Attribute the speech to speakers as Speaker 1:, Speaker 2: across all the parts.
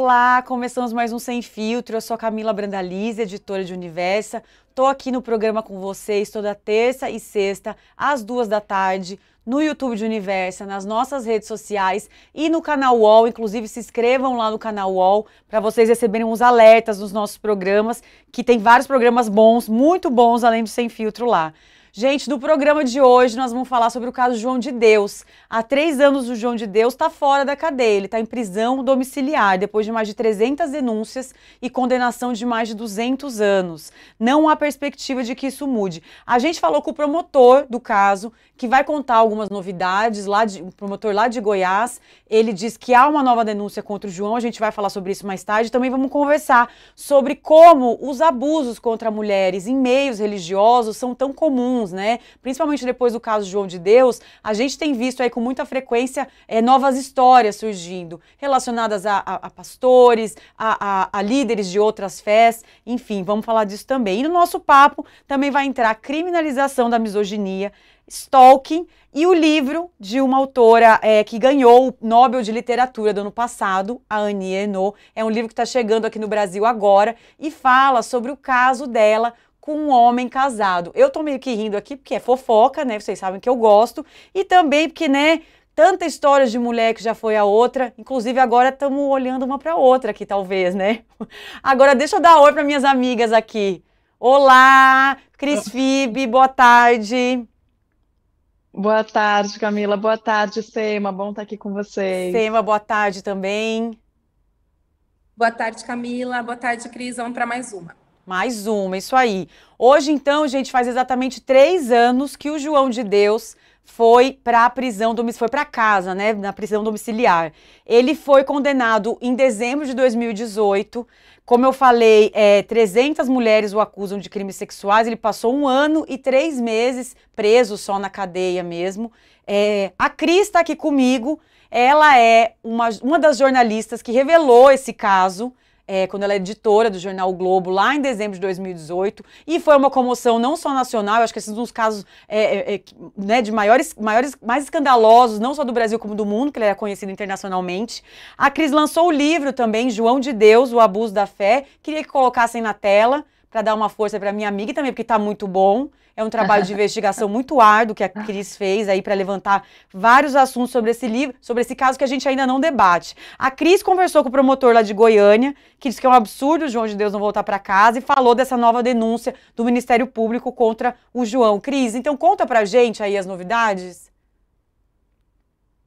Speaker 1: Olá, começamos mais um Sem Filtro. Eu sou a Camila Brandalize, editora de Universa. Estou aqui no programa com vocês toda terça e sexta, às duas da tarde, no YouTube de Universa, nas nossas redes sociais e no canal UOL. Inclusive, se inscrevam lá no canal UOL para vocês receberem uns alertas nos nossos programas, que tem vários programas bons, muito bons, além do Sem Filtro lá. Gente, no programa de hoje nós vamos falar sobre o caso João de Deus. Há três anos o João de Deus está fora da cadeia, ele está em prisão domiciliar depois de mais de 300 denúncias e condenação de mais de 200 anos. Não há perspectiva de que isso mude. A gente falou com o promotor do caso, que vai contar algumas novidades, lá de, o promotor lá de Goiás, ele diz que há uma nova denúncia contra o João, a gente vai falar sobre isso mais tarde. Também vamos conversar sobre como os abusos contra mulheres em meios religiosos são tão comuns comuns, né? Principalmente depois do caso João de Deus, a gente tem visto aí com muita frequência é, novas histórias surgindo relacionadas a, a, a pastores, a, a, líderes de outras fés, enfim, vamos falar disso também. E no nosso papo também vai entrar a criminalização da misoginia, stalking e o livro de uma autora é, que ganhou o Nobel de Literatura do ano passado, a Annie Ernaux. É um livro que está chegando aqui no Brasil agora e fala sobre o caso dela, com um homem casado. Eu tô meio que rindo aqui porque é fofoca, né? Vocês sabem que eu gosto. E também porque, né, tanta história de mulher que já foi a outra, inclusive agora estamos olhando uma para outra aqui, talvez, né? Agora deixa eu dar oi para minhas amigas aqui. Olá, Cris Fibe, boa tarde. Boa tarde, Camila. Boa tarde, Sema. Bom estar tá aqui com vocês. Sema, boa tarde também.
Speaker 2: Boa tarde, Camila. Boa tarde, Cris. Vamos para mais uma.
Speaker 1: Mais uma, isso aí. Hoje, então, gente, faz exatamente três anos que o João de Deus foi para a prisão domiciliar, foi para casa, né, na prisão domiciliar. Ele foi condenado em dezembro de 2018. Como eu falei, é, 300 mulheres o acusam de crimes sexuais. Ele passou um ano e três meses preso só na cadeia mesmo. É, a Cris está aqui comigo. Ela é uma, uma das jornalistas que revelou esse caso é, quando ela é editora do jornal o Globo, lá em dezembro de 2018, e foi uma comoção não só nacional, eu acho que esses um dos casos é, é, é né, de maiores, maiores, mais escandalosos, não só do Brasil como do mundo, que ela é conhecida internacionalmente. A Cris lançou o livro também, João de Deus, O Abuso da Fé, queria que colocassem na tela para dar uma força para minha amiga e também porque está muito bom. É um trabalho de investigação muito árduo que a Cris fez aí para levantar vários assuntos sobre esse livro, sobre esse caso que a gente ainda não debate. A Cris conversou com o promotor lá de Goiânia, que disse que é um absurdo o João de Deus não voltar para casa e falou dessa nova denúncia do Ministério Público contra o João. Cris, então conta pra gente aí as novidades.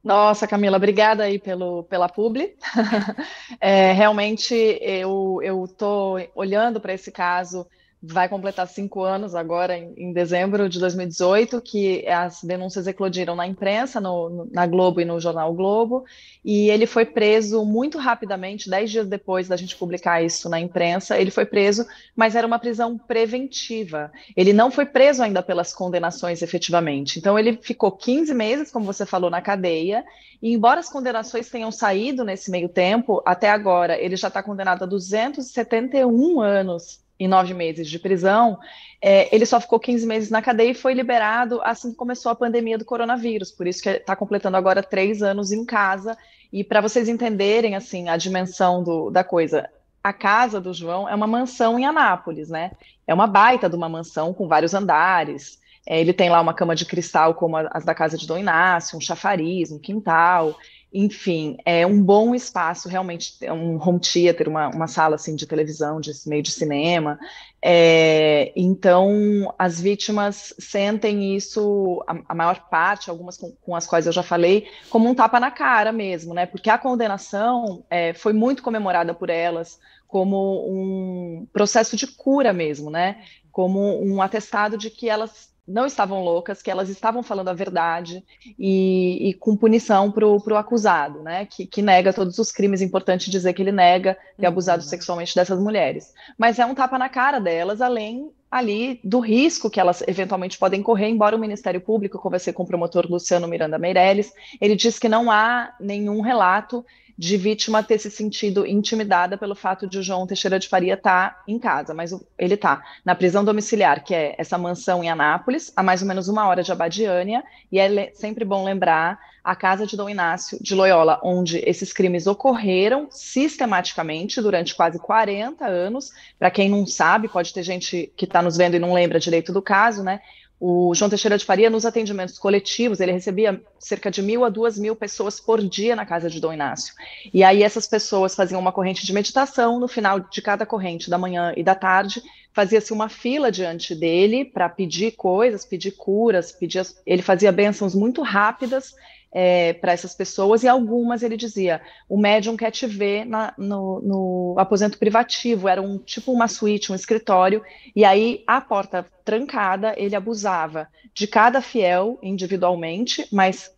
Speaker 3: Nossa, Camila, obrigada aí pelo, pela publi. é, realmente, eu estou olhando para esse caso vai completar cinco anos agora, em, em, dezembro de 2018, que as denúncias eclodiram na imprensa, no, no, na Globo e no jornal Globo, e ele foi preso muito rapidamente, dez dias depois da gente publicar isso na imprensa, ele foi preso, mas era uma prisão preventiva. Ele não foi preso ainda pelas condenações efetivamente. Então ele ficou 15 meses, como você falou, na cadeia, e embora as condenações tenham saído nesse meio tempo, até agora ele já está condenado a 271 anos e nove meses de prisão, é, ele só ficou 15 meses na cadeia e foi liberado assim que começou a pandemia do coronavírus. Por isso que está é, completando agora três anos em casa. E para vocês entenderem assim a dimensão do, da coisa, a casa do João é uma mansão em Anápolis, né? É uma baita de uma mansão com vários andares. É, ele tem lá uma cama de cristal como as da casa de Dom Inácio, um chafariz, um quintal. Enfim, é um bom espaço, realmente, é um home theater, uma, uma sala assim, de televisão, de meio de cinema. É, então, as vítimas sentem isso, a, a maior parte, algumas com, com, as quais eu já falei, como um tapa na cara mesmo, né? Porque a condenação é, foi muito comemorada por elas como um processo de cura mesmo, né? Como um atestado de que elas não estavam loucas, que elas estavam falando a verdade e, e com punição para o acusado, né? Que, que, nega todos os crimes. É importante dizer que ele nega ter uhum. abusado uhum. sexualmente dessas mulheres. Mas é um tapa na cara delas, além ali do risco que elas eventualmente podem correr, embora o Ministério Público, eu conversei com o promotor Luciano Miranda Meirelles, ele diz que não há nenhum relato de vítima ter se sentido intimidada pelo fato de o João Teixeira de Faria estar tá em casa, mas ele está na prisão domiciliar, que é essa mansão em Anápolis, a mais ou menos uma hora de Abadiânia, e é sempre bom lembrar a casa de Dom Inácio de Loyola, onde esses crimes ocorreram sistematicamente durante quase 40 anos. Para quem não sabe, pode ter gente que está nos vendo e não lembra direito do caso, né? O João Teixeira de Faria, nos atendimentos coletivos, ele recebia cerca de mil a duas mil pessoas por dia na casa de Dom Inácio. E aí essas pessoas faziam uma corrente de meditação, no final de cada corrente, da manhã e da tarde, fazia-se uma fila diante dele para pedir coisas, pedir curas, pedir... ele fazia bênçãos muito rápidas é, para essas pessoas, e algumas ele dizia: o médium quer te ver na, no, no, aposento privativo, era um tipo uma suíte, um escritório, e aí a porta trancada ele abusava de cada fiel individualmente, mas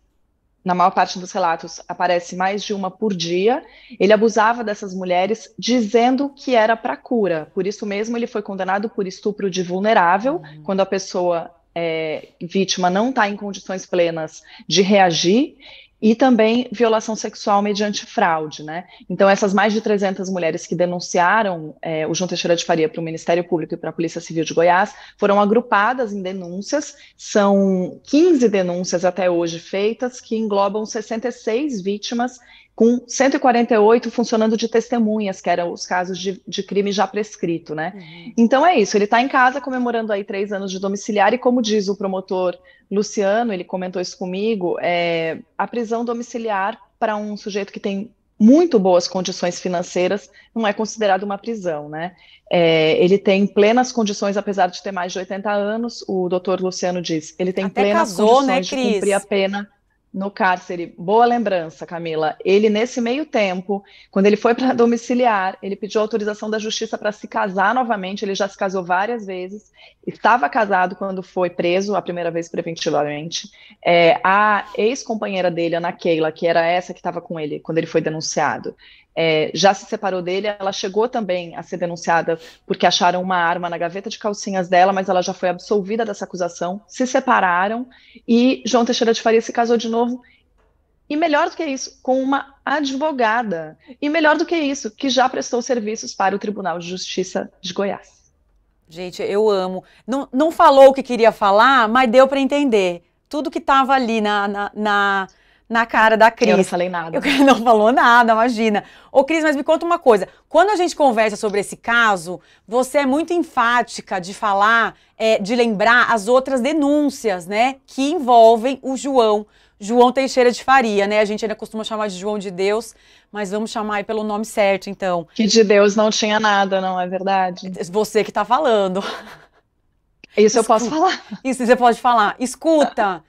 Speaker 3: na maior parte dos relatos aparece mais de uma por dia. Ele abusava dessas mulheres, dizendo que era para cura. Por isso mesmo ele foi condenado por estupro de vulnerável, uhum. quando a pessoa é, vítima não está em condições plenas de reagir e também violação sexual mediante fraude, né? Então, essas mais de 300 mulheres que denunciaram é, o João Teixeira de Faria para o Ministério Público e para a Polícia Civil de Goiás foram agrupadas em denúncias, são 15 denúncias até hoje feitas, que englobam 66 vítimas com 148 funcionando de testemunhas, que eram os casos de, de crime já prescrito, né? Uhum. Então é isso, ele está em casa comemorando aí três anos de domiciliar, e como diz o promotor Luciano, ele comentou isso comigo, é, a prisão domiciliar para um sujeito que tem muito boas condições financeiras não é considerado uma prisão, né? É, ele tem plenas condições, apesar de ter mais de 80 anos, o doutor Luciano diz, ele tem Até plenas casou, né, condições né, de cumprir a pena no cárcere. Boa lembrança, Camila. Ele, nesse meio tempo, quando ele foi para domiciliar, ele pediu autorização da justiça para se casar novamente. Ele já se casou várias vezes. Estava casado quando foi preso, a primeira vez preventivamente. É, a ex-companheira dele, Ana Keila, que era essa que estava com ele quando ele foi denunciado, é, já se separou dele, ela chegou também a ser denunciada porque acharam uma arma na gaveta de calcinhas dela, mas ela já foi absolvida dessa acusação, se separaram e João Teixeira de Faria se casou de novo. E melhor do que isso, com uma advogada. E melhor do que isso, que já prestou serviços para o Tribunal de Justiça de Goiás.
Speaker 1: Gente, eu amo. Não, não falou o que queria falar, mas deu para entender. Tudo que estava ali na, na, na na cara da Cris. Eu não falei nada. Eu, não falou nada, imagina. Ô, Cris, mas me conta uma coisa. Quando a gente conversa sobre esse caso, você é muito enfática de falar, é, de lembrar as outras denúncias, né? Que envolvem o João. João Teixeira de Faria, né? A gente ainda costuma chamar de João de Deus, mas vamos chamar aí pelo nome certo, então. Que de Deus não tinha nada, não é verdade? Você que tá falando. Isso eu posso falar. Isso você pode falar. Escuta.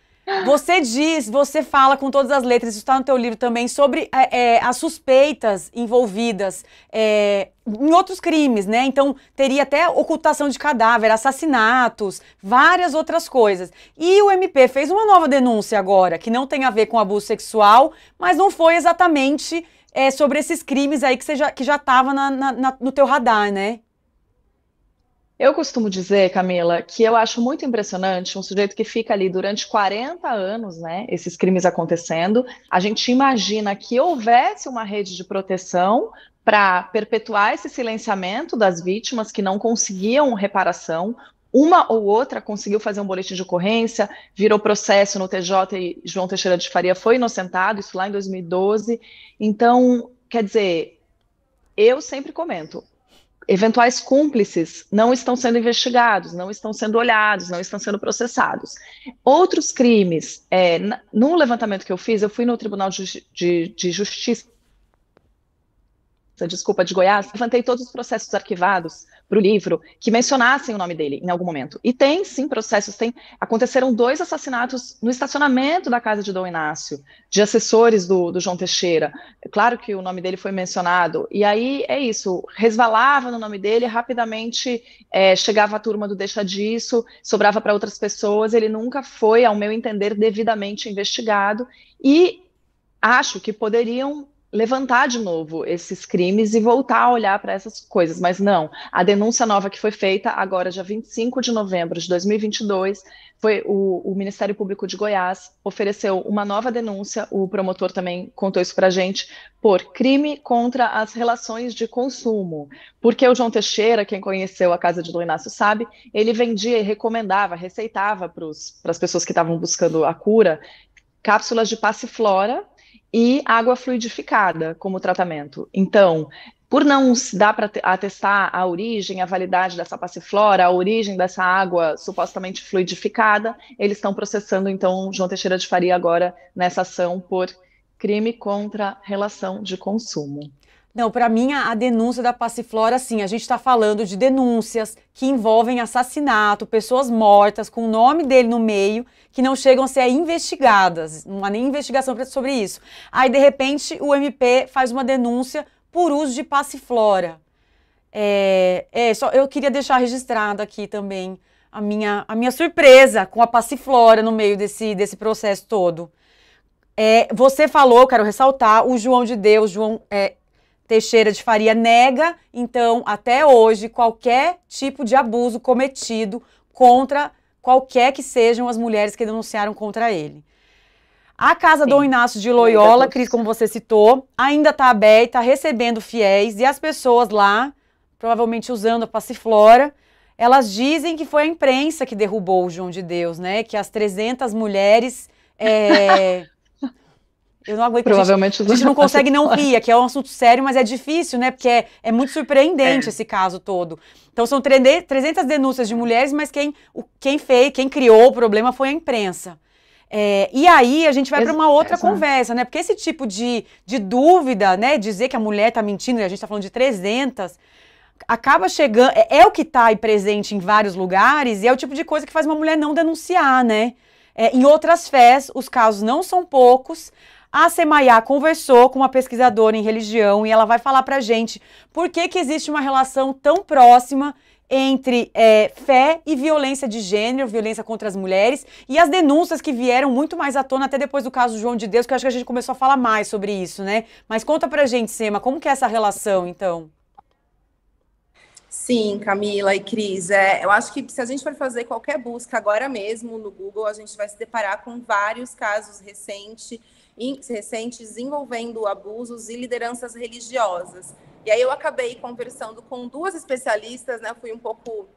Speaker 1: Você diz, você fala com todas as letras, isso está no teu livro também, sobre é, é, as suspeitas envolvidas é, em outros crimes, né? Então, teria até ocultação de cadáver, assassinatos, várias outras coisas. E o MP fez uma nova denúncia agora, que não tem a ver com abuso sexual, mas não foi exatamente é, sobre esses crimes aí que, você já, que já estava no teu radar, né?
Speaker 3: Eu costumo dizer, Camila, que eu acho muito impressionante um sujeito que fica ali durante 40 anos, né, esses crimes acontecendo. A gente imagina que houvesse uma rede de proteção para perpetuar esse silenciamento das vítimas que não conseguiam reparação. Uma ou outra conseguiu fazer um boletim de ocorrência, virou processo no TJ e João Teixeira de Faria foi inocentado, isso lá em 2012. Então, quer dizer, eu sempre comento, eventuais cúmplices não estão sendo investigados, não estão sendo olhados, não estão sendo processados. Outros crimes, é, no levantamento que eu fiz, eu fui no Tribunal de, de, de Justiça desculpa, de Goiás, levantei todos os processos arquivados para o livro que mencionassem o nome dele em algum momento. E tem sim processos, tem. Aconteceram dois assassinatos no estacionamento da casa de Dom Inácio, de assessores do, do João Teixeira. É claro que o nome dele foi mencionado. E aí é isso, resvalava no nome dele, rapidamente é, chegava a turma do deixa disso, sobrava para outras pessoas. Ele nunca foi, ao meu entender, devidamente investigado. E acho que poderiam levantar de novo esses crimes e voltar a olhar para essas coisas, mas não. A denúncia nova que foi feita agora, dia 25 de novembro de 2022, foi o, o Ministério Público de Goiás ofereceu uma nova denúncia, o promotor também contou isso para a gente, por crime contra as relações de consumo. Porque o João Teixeira, quem conheceu a casa de Dom Inácio sabe, ele vendia e recomendava, receitava para as pessoas que estavam buscando a cura, cápsulas de passiflora, e água fluidificada como tratamento. Então, por não se dar para atestar a origem, a validade dessa passiflora, a origem dessa água supostamente fluidificada, eles estão processando, então, João Teixeira de Faria agora
Speaker 1: nessa ação por crime contra relação de consumo. Não, para mim a, a denúncia da Passiflora, assim, a gente está falando de denúncias que envolvem assassinato, pessoas mortas com o nome dele no meio, que não chegam a ser investigadas, não há nem investigação sobre isso. Aí, de repente, o MP faz uma denúncia por uso de Passiflora. É, é só, eu queria deixar registrado aqui também a minha, a minha surpresa com a Passiflora no meio desse, desse processo todo. É, você falou, quero ressaltar, o João de Deus, João é, Teixeira de Faria nega, então, até hoje, qualquer tipo de abuso cometido contra qualquer que sejam as mulheres que denunciaram contra ele. A casa Sim. Dom Inácio de Loyola, Cris, como você citou, ainda está aberta, recebendo fiéis e as pessoas lá, provavelmente usando a passiflora, elas dizem que foi a imprensa que derrubou o João de Deus, né? Que as 300 mulheres é, Eu não aguento. Provavelmente. A gente, a gente não consegue não rir, que é um assunto sério, mas é difícil, né? Porque é, é muito surpreendente é. esse caso todo. Então são 300 denúncias de mulheres, mas quem, o, quem fez, quem criou o problema foi a imprensa. É, e aí a gente vai para uma outra Exato. conversa, né? Porque esse tipo de, de dúvida, né? Dizer que a mulher está mentindo, e a gente está falando de 300, acaba chegando... É, é o que está aí presente em vários lugares e é o tipo de coisa que faz uma mulher não denunciar, né? É, em outras fés, os casos não são poucos, a Semaiá conversou com uma pesquisadora em religião e ela vai falar para gente por que, que existe uma relação tão próxima entre é, fé e violência de gênero, violência contra as mulheres, e as denúncias que vieram muito mais à tona até depois do caso João de Deus, que eu acho que a gente começou a falar mais sobre isso, né? Mas conta a gente, Sema, como que é essa relação, então? Sim, Camila e Cris, é, eu acho que se a gente
Speaker 2: for fazer qualquer busca agora mesmo no Google, a gente vai se deparar com vários casos recentes recentes envolvendo abusos e lideranças religiosas. E aí eu acabei conversando com duas especialistas, né? Fui um pouco.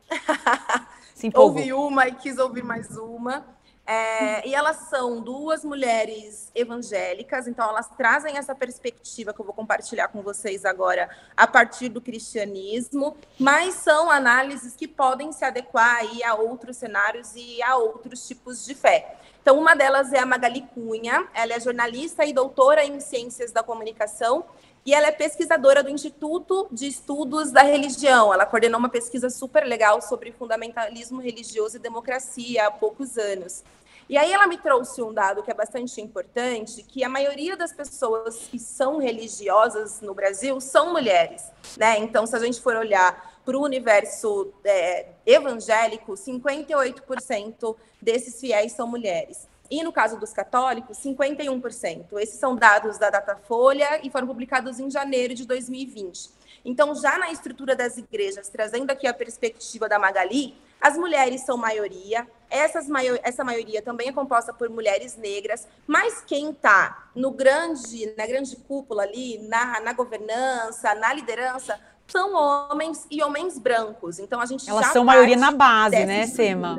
Speaker 2: Ouvi uma e quis ouvir mais uma. É, e elas são duas mulheres evangélicas, então elas trazem essa perspectiva que eu vou compartilhar com vocês agora a partir do cristianismo, mas são análises que podem se adequar aí a outros cenários e a outros tipos de fé. Então, uma delas é a Magali Cunha, ela é jornalista e doutora em ciências da comunicação e ela é pesquisadora do Instituto de Estudos da Religião. Ela coordenou uma pesquisa super legal sobre fundamentalismo religioso e democracia há poucos anos. E aí ela me trouxe um dado que é bastante importante, que a maioria das pessoas que são religiosas no Brasil são mulheres, né? Então, se a gente for olhar para o universo é, evangélico, 58% desses fiéis são mulheres. E no caso dos católicos, 51%. Esses são dados da Datafolha e foram publicados em janeiro de 2020. Então, já na estrutura das igrejas, trazendo aqui a perspectiva da Magali, as mulheres são maioria, Maio essa maioria também é composta por mulheres negras, mas quem está no grande, na grande cúpula ali, na, na, governança, na liderança, são homens e homens brancos. Então a gente elas são maioria na base, né, Sema?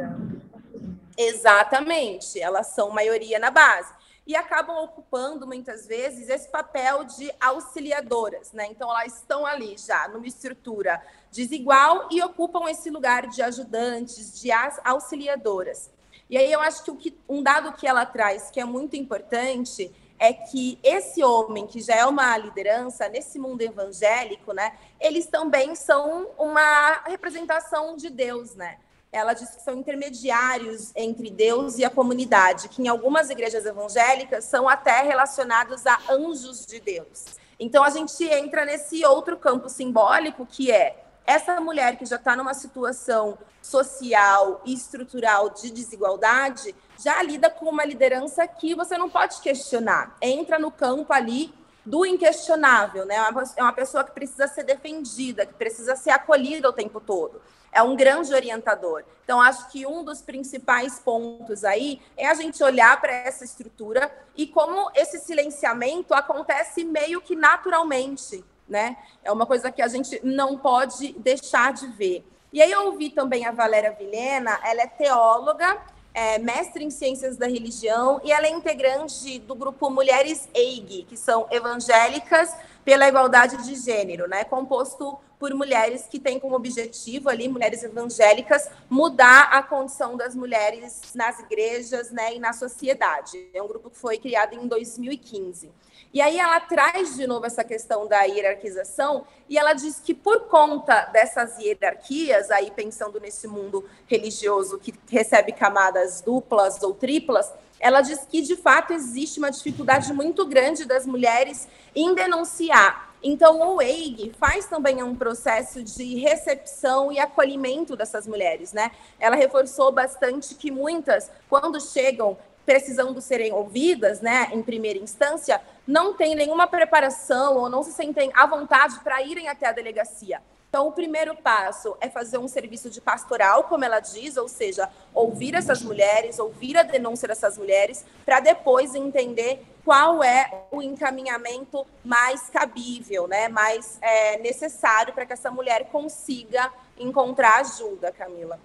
Speaker 2: Exatamente, elas são maioria na base e acabam ocupando muitas vezes esse papel de auxiliadoras, né? Então elas estão ali já numa estrutura desigual e ocupam esse lugar de ajudantes, de auxiliadoras. E aí eu acho que, que um dado que ela traz que é muito importante é que esse homem que já é uma liderança nesse mundo evangélico, né? Eles também são uma representação de Deus, né? ela diz que são intermediários entre Deus e a comunidade, que em algumas igrejas evangélicas são até relacionados a anjos de Deus. Então a gente entra nesse outro campo simbólico que é essa mulher que já está numa situação social e estrutural de desigualdade já lida com uma liderança que você não pode questionar. Entra no campo ali do inquestionável, né? É, é uma pessoa que precisa ser defendida, que precisa ser acolhida o tempo todo. É um grande orientador. Então, acho que um dos principais pontos aí é a gente olhar para essa estrutura e como esse silenciamento acontece meio que naturalmente, né? É uma coisa que a gente não pode deixar de ver. E aí eu ouvi também a Valéria Vilhena, ela é teóloga é mestre em ciências da religião e ela é integrante do grupo Mulheres EIG, que são evangélicas pela igualdade de gênero, né? Composto por mulheres que têm como objetivo ali, mulheres evangélicas, mudar a condição das mulheres nas igrejas, né, e na sociedade. É um grupo que foi criado em 2015. E aí ela traz de novo essa questão da hierarquização e ela diz que por conta dessas hierarquias, aí pensando nesse mundo religioso que recebe camadas duplas ou triplas, ela diz que de fato existe uma dificuldade muito grande das mulheres em denunciar. Então o EIG faz também um processo de recepção e acolhimento dessas mulheres, né? Ela reforçou bastante que muitas, quando chegam precisando serem ouvidas, né, em primeira instância, não têm nenhuma preparação ou não se sentem à vontade para irem até a delegacia. Então, o primeiro passo é fazer um serviço de pastoral, como ela diz, ou seja, ouvir essas mulheres, ouvir a denúncia dessas mulheres, para depois entender qual é o encaminhamento mais cabível, né? mais é, necessário para que essa mulher consiga encontrar ajuda, Camila.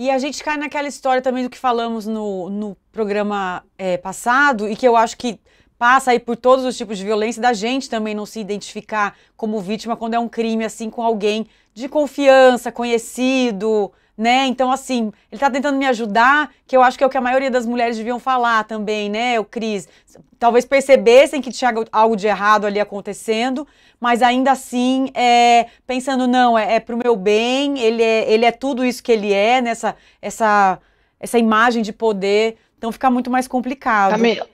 Speaker 1: E a gente cai naquela história também do que falamos no, no programa é, passado e que eu acho que passa aí por todos os tipos de violência da gente também não se identificar como vítima quando é um crime assim com alguém de confiança, conhecido, né? Então assim, ele tá tentando me ajudar, que eu acho que é o que a maioria das mulheres deviam falar também, né? O Cris, talvez percebessem que tinha algo de errado ali acontecendo, mas ainda assim é, pensando, não, é, é para o meu bem, ele é, ele é tudo isso que ele é, nessa essa, essa imagem de poder. Então fica muito mais complicado. Camila,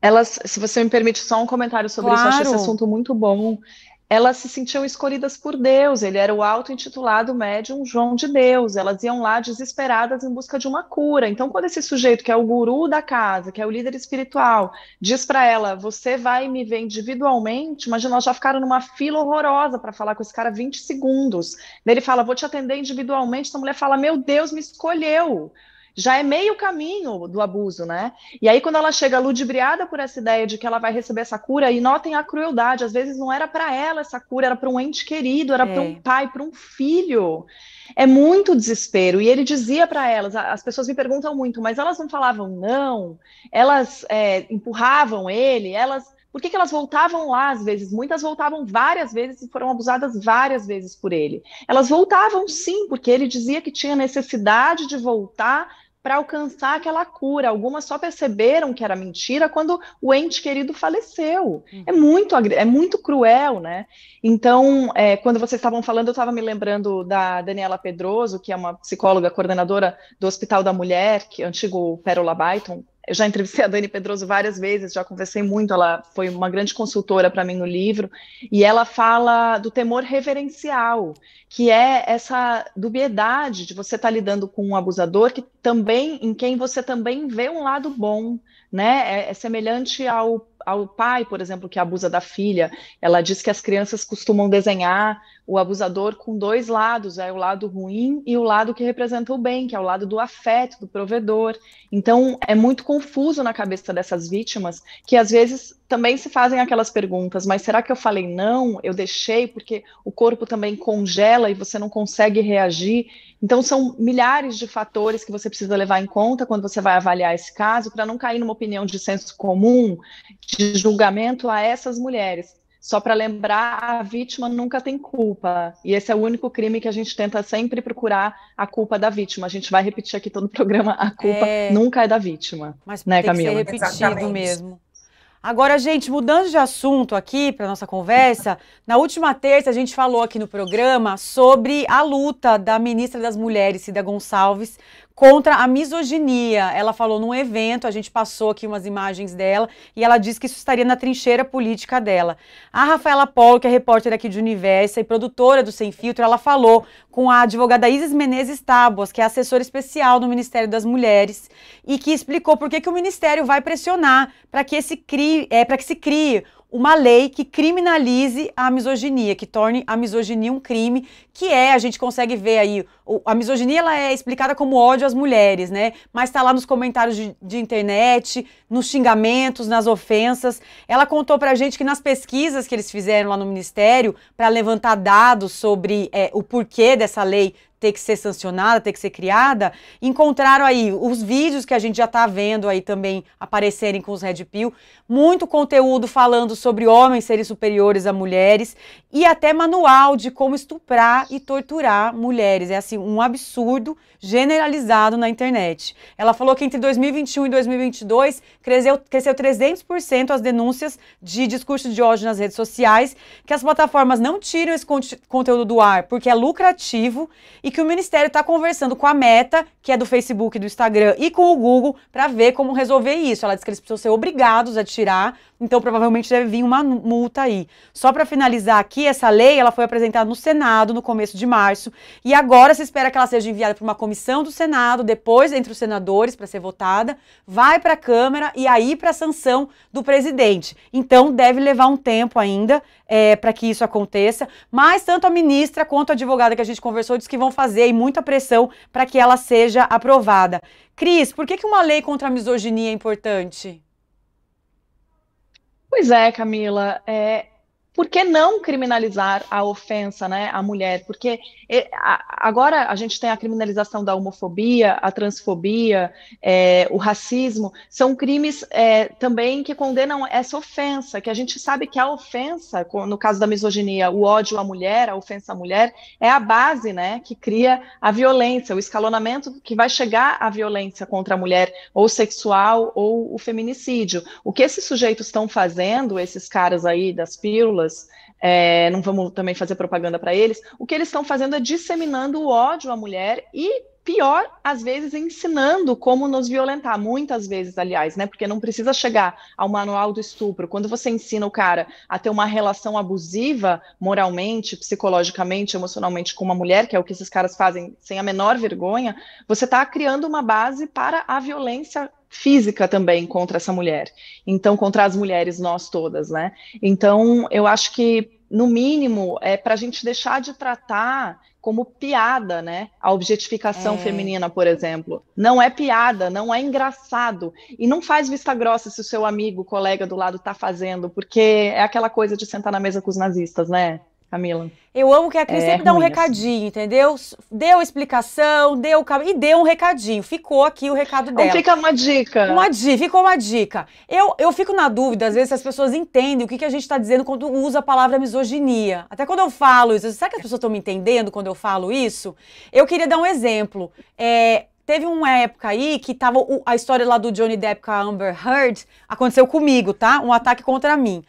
Speaker 1: elas, se você me permite só um comentário sobre claro. isso, eu acho esse assunto
Speaker 3: muito bom elas se sentiam escolhidas por Deus, ele era o auto-intitulado médium João de Deus, elas iam lá desesperadas em busca de uma cura. Então, quando esse sujeito, que é o guru da casa, que é o líder espiritual, diz para ela: Você vai me ver individualmente, imagina, elas já ficaram numa fila horrorosa para falar com esse cara 20 segundos. ele fala: Vou te atender individualmente. Essa então, mulher fala: Meu Deus, me escolheu já é meio caminho do abuso, né? E aí, quando ela chega ludibriada por essa ideia de que ela vai receber essa cura, e notem a crueldade, às vezes não era para ela essa cura, era para um ente querido, era é. para um pai, para um filho. É muito desespero. E ele dizia para elas: as pessoas me perguntam muito, mas elas não falavam não, elas é, empurravam ele, elas. Por que, que, elas voltavam lá às vezes? Muitas voltavam várias vezes e foram abusadas várias vezes por ele. Elas voltavam sim, porque ele dizia que tinha necessidade de voltar para alcançar aquela cura. Algumas só perceberam que era mentira quando o ente querido faleceu. É uhum. muito, é muito cruel, né? Então, é, quando vocês estavam falando, eu estava me lembrando da Daniela Pedroso, que é uma psicóloga coordenadora do Hospital da Mulher, que é antigo Pérola Byton, eu já entrevistei a Dani Pedroso várias vezes, já conversei muito, ela foi uma grande consultora para mim no livro, e ela fala do temor reverencial, que é essa dubiedade de você estar tá lidando com um abusador que também em quem você também vê um lado bom, né? É, é semelhante ao ao pai, por exemplo, que abusa da filha. Ela diz que as crianças costumam desenhar o abusador com dois lados, é o lado ruim e o lado que representa o bem, que é o lado do afeto, do provedor. Então, é muito confuso na cabeça dessas vítimas, que às vezes também se fazem aquelas perguntas, mas será que eu falei não? Eu deixei porque o corpo também congela e você não consegue reagir. Então, são milhares de fatores que você precisa levar em conta quando você vai avaliar esse caso, para não cair numa opinião de senso comum, de julgamento a essas mulheres só para lembrar, a vítima nunca tem culpa. E esse é o único crime que a gente tenta sempre procurar a culpa da vítima. A gente vai
Speaker 1: repetir aqui todo o
Speaker 3: programa, a culpa é... nunca é da vítima. Mas né, tem Camila? que ser repetido Exatamente. mesmo.
Speaker 1: Agora, gente, mudando de assunto aqui para nossa conversa, na última terça a gente falou aqui no programa sobre a luta da ministra das Mulheres, Cida Gonçalves, contra a misoginia. Ela falou num evento, a gente passou aqui umas imagens dela, e ela disse que isso estaria na trincheira política dela. A Rafaela Polo, que é repórter aqui de Universo e produtora do Sem Filtro, ela falou com a advogada Isis Menezes Tábuas, que é assessora especial do Ministério das Mulheres, e que explicou por que, que o Ministério vai pressionar para que, crie, é, que se crie uma lei que criminalize a misoginia, que torne a misoginia um crime, que é, a gente consegue ver aí a misoginia ela é explicada como ódio às mulheres, né? Mas está lá nos comentários de, de, internet, nos xingamentos, nas ofensas. Ela contou para a gente que nas pesquisas que eles fizeram lá no Ministério para levantar dados sobre é, o porquê dessa lei ter que ser sancionada, ter que ser criada, encontraram aí os vídeos que a gente já está vendo aí também aparecerem com os Red Pill, muito conteúdo falando sobre homens serem superiores a mulheres e até manual de como estuprar e torturar mulheres. É assim, um absurdo generalizado na internet. Ela falou que entre 2021 e 2022 cresceu, cresceu 300% as denúncias de discurso de ódio nas redes sociais, que as plataformas não tiram esse conteúdo do ar porque é lucrativo e que o Ministério está conversando com a Meta, que é do Facebook e do Instagram, e com o Google para ver como resolver isso. Ela disse que eles precisam ser obrigados a tirar, então provavelmente deve vir uma multa aí. Só para finalizar aqui, essa lei, ela foi apresentada no Senado no começo de março e agora se espera que ela seja enviada para uma comissão do Senado, depois entre os senadores para ser votada, vai para a Câmara e aí para a sanção do presidente. Então deve levar um tempo ainda é, para que isso aconteça, mas tanto a ministra quanto a advogada que a gente conversou diz que vão fazer e muita pressão para que ela seja aprovada. Cris, por que, que uma lei contra a misoginia é importante?
Speaker 3: Pois é, Camila. É, por que não criminalizar a ofensa né, à mulher? Porque agora a gente tem a criminalização da homofobia, a transfobia, é, o racismo, são crimes é, também que condenam essa ofensa, que a gente sabe que a ofensa, no caso da misoginia, o ódio à mulher, a ofensa à mulher, é a base né, que cria a violência, o escalonamento que vai chegar à violência contra a mulher, ou sexual, ou o feminicídio. O que esses sujeitos estão fazendo, esses caras aí das pílulas, pessoas, é, não vamos também fazer propaganda para eles. O que eles estão fazendo é disseminando o ódio à mulher e pior, às vezes, ensinando como nos violentar, muitas vezes, aliás, né? Porque não precisa chegar ao manual do estupro. Quando você ensina o cara a ter uma relação abusiva, moralmente, psicologicamente, emocionalmente com uma mulher, que é o que esses caras fazem sem a menor vergonha, você está criando uma base para a violência física também contra essa mulher. Então, contra as mulheres, nós todas, né? Então, eu acho que, no mínimo, é para a gente deixar de tratar como piada, né? A objetificação é. feminina, por exemplo. Não é piada, não é engraçado. E não faz vista grossa se o seu amigo, colega do lado tá fazendo, porque é aquela coisa de sentar na mesa com os nazistas, né? Camila.
Speaker 1: Eu amo que a Cris é, sempre dá um assim. recadinho, entendeu? Deu explicação, deu e deu um recadinho. Ficou aqui o recado então dela. Ou fica uma dica. Uma dica, ficou uma dica. Eu, eu fico na dúvida, às vezes, se as pessoas entendem o que, que a gente está dizendo quando usa a palavra misoginia. Até quando eu falo isso, será que as pessoas estão me entendendo quando eu falo isso? Eu queria dar um exemplo. É, Teve uma época aí que tava a história lá do Johnny Depp com a Amber Heard, aconteceu comigo, tá? Um ataque contra mim.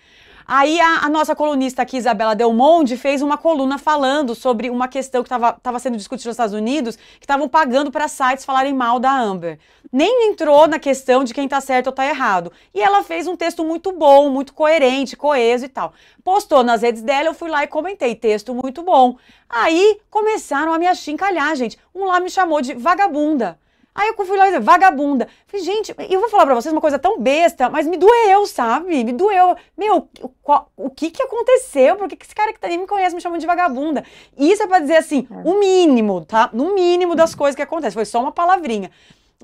Speaker 1: Aí a, a nossa colunista aqui, Isabela Monde, fez uma coluna falando sobre uma questão que estava sendo discutida nos Estados Unidos, que estavam pagando para sites falarem mal da Amber. Nem entrou na questão de quem está certo ou está errado. E ela fez um texto muito bom, muito coerente, coeso e tal. Postou nas redes dela, eu fui lá e comentei, texto muito bom. Aí começaram a me achincalhar, gente. Um lá me chamou de vagabunda Aí eu fui lá e disse, vagabunda. Falei, gente, eu vou falar pra vocês uma coisa tão besta, mas me doeu, sabe? Me doeu. Meu, o, o que que aconteceu? Por que, que esse cara que tá nem me conhece me chamando de vagabunda? Isso é pra dizer assim, é. o mínimo, tá? No mínimo das uhum. coisas que acontecem. Foi só uma palavrinha.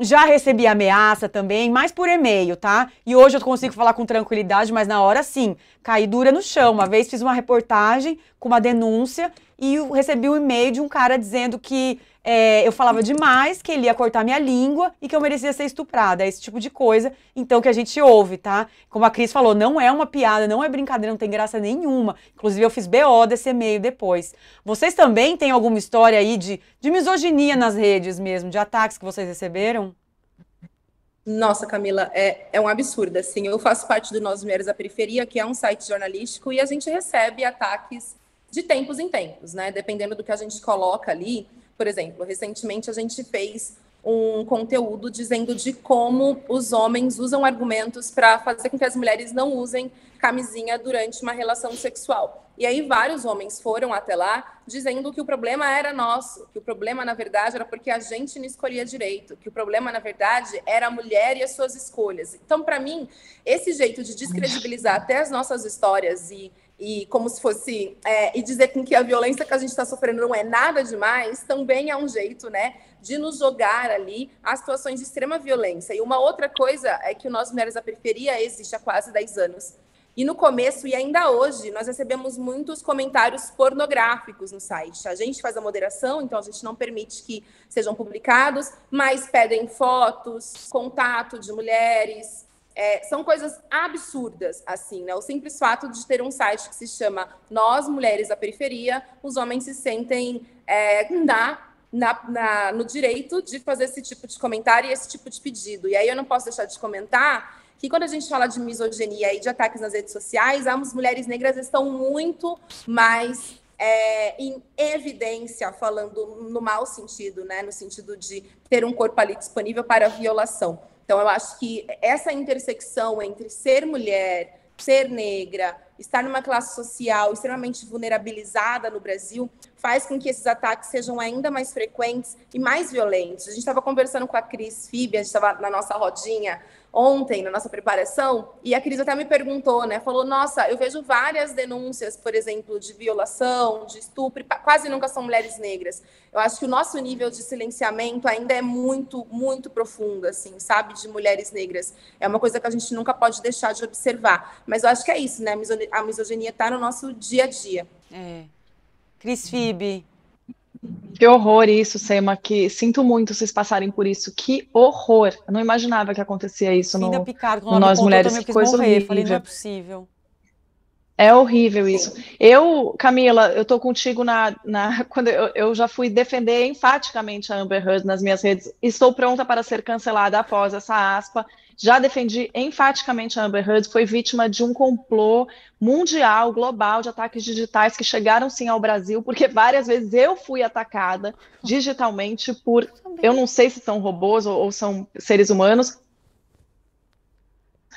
Speaker 1: Já recebi ameaça também, mais por e-mail, tá? E hoje eu consigo falar com tranquilidade, mas na hora sim, caí dura no chão. Uma vez fiz uma reportagem com uma denúncia e recebi um e-mail de um cara dizendo que é, eu falava demais, que ele ia cortar minha língua e que eu merecia ser estuprada. É esse tipo de coisa, então, que a gente ouve, tá? Como a Cris falou, não é uma piada, não é brincadeira, não tem graça nenhuma. Inclusive, eu fiz BO desse e-mail depois. Vocês também têm alguma história aí de, de misoginia nas redes mesmo, de ataques que vocês receberam? Nossa, Camila, é, é um absurdo, assim, eu faço
Speaker 2: parte do Nós Mulheres da Periferia, que é um site jornalístico, e a gente recebe ataques de tempos em tempos, né, dependendo do que a gente coloca ali, por exemplo, recentemente a gente fez um conteúdo dizendo de como os homens usam argumentos para fazer com que as mulheres não usem camisinha durante uma relação sexual. E aí vários homens foram até lá dizendo que o problema era nosso, que o problema na verdade era porque a gente não escolhia direito, que o problema na verdade era a mulher e as suas escolhas. Então, para mim, esse jeito de descredibilizar até as nossas histórias e e como se fosse é, e dizer com que a violência que a gente está sofrendo não é nada demais, também é um jeito, né, de nos jogar ali a situações de extrema violência. E uma outra coisa é que o Nós Mulheres da Periferia existe há quase 10 anos. E no começo e ainda hoje, nós recebemos muitos comentários pornográficos no site. A gente faz a moderação, então a gente não permite que sejam publicados, mas pedem fotos, contato de mulheres, é, são coisas absurdas, assim, né? O simples fato de ter um site que se chama Nós, Mulheres da Periferia, os homens se sentem é, na, na, na, no direito de fazer esse tipo de comentário e esse tipo de pedido. E aí eu não posso deixar de comentar que quando a gente fala de misoginia e de ataques nas redes sociais, as mulheres negras estão muito mais é, em evidência, falando no mau sentido, né? no sentido de ter um corpo ali disponível para violação. Então, eu acho que essa intersecção entre ser mulher, ser negra, estar numa classe social extremamente vulnerabilizada no Brasil, faz com que esses ataques sejam ainda mais frequentes e mais violentos. A gente estava conversando com a Cris Fibia, a gente estava na nossa rodinha ontem na nossa preparação e a Cris até me perguntou, né? Falou: Nossa, eu vejo várias denúncias, por exemplo, de violação, de estupro, quase nunca são mulheres negras. Eu acho que o nosso nível de silenciamento ainda é muito, muito profundo, assim, sabe? De mulheres negras. É uma coisa que a gente nunca pode deixar de observar. Mas eu acho que é isso, né? A misoginia está no nosso dia a dia. É.
Speaker 1: Cris Fibe,
Speaker 3: que horror isso, Sema, que sinto muito vocês passarem por isso. Que horror! Eu não imaginava que acontecia isso Ainda no, Picardo, no Nós Mulheres. Que coisa morrer. horrível. Falei, não é
Speaker 1: possível.
Speaker 3: É horrível isso. Eu, Camila, eu tô contigo na. na quando eu, eu, já fui defender enfaticamente a Amber Heard nas minhas redes. Estou pronta para ser cancelada após essa aspa já defendi enfaticamente a Amber Heard, foi vítima de um complô mundial, global, de ataques digitais que chegaram sim ao Brasil, porque várias vezes eu fui atacada digitalmente por, eu não sei se são robôs ou, ou são seres humanos,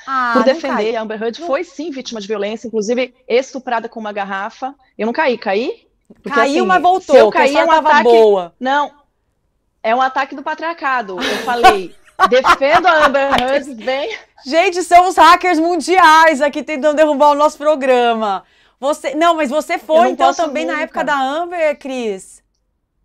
Speaker 1: ah, por defender. A
Speaker 3: Amber Heard foi sim vítima de violência, inclusive estuprada com uma garrafa. Eu não caí, caí?
Speaker 1: Porque, Caiu, assim, mas voltou. Se eu caí, é um ataque... boa.
Speaker 3: Não, é um ataque do patriarcado.
Speaker 1: Eu falei, Defendo a Amber Heard bem. Gente, são os hackers mundiais aqui tentando derrubar o nosso programa. Você, não, mas você foi então também nunca. na época da Amber, Cris?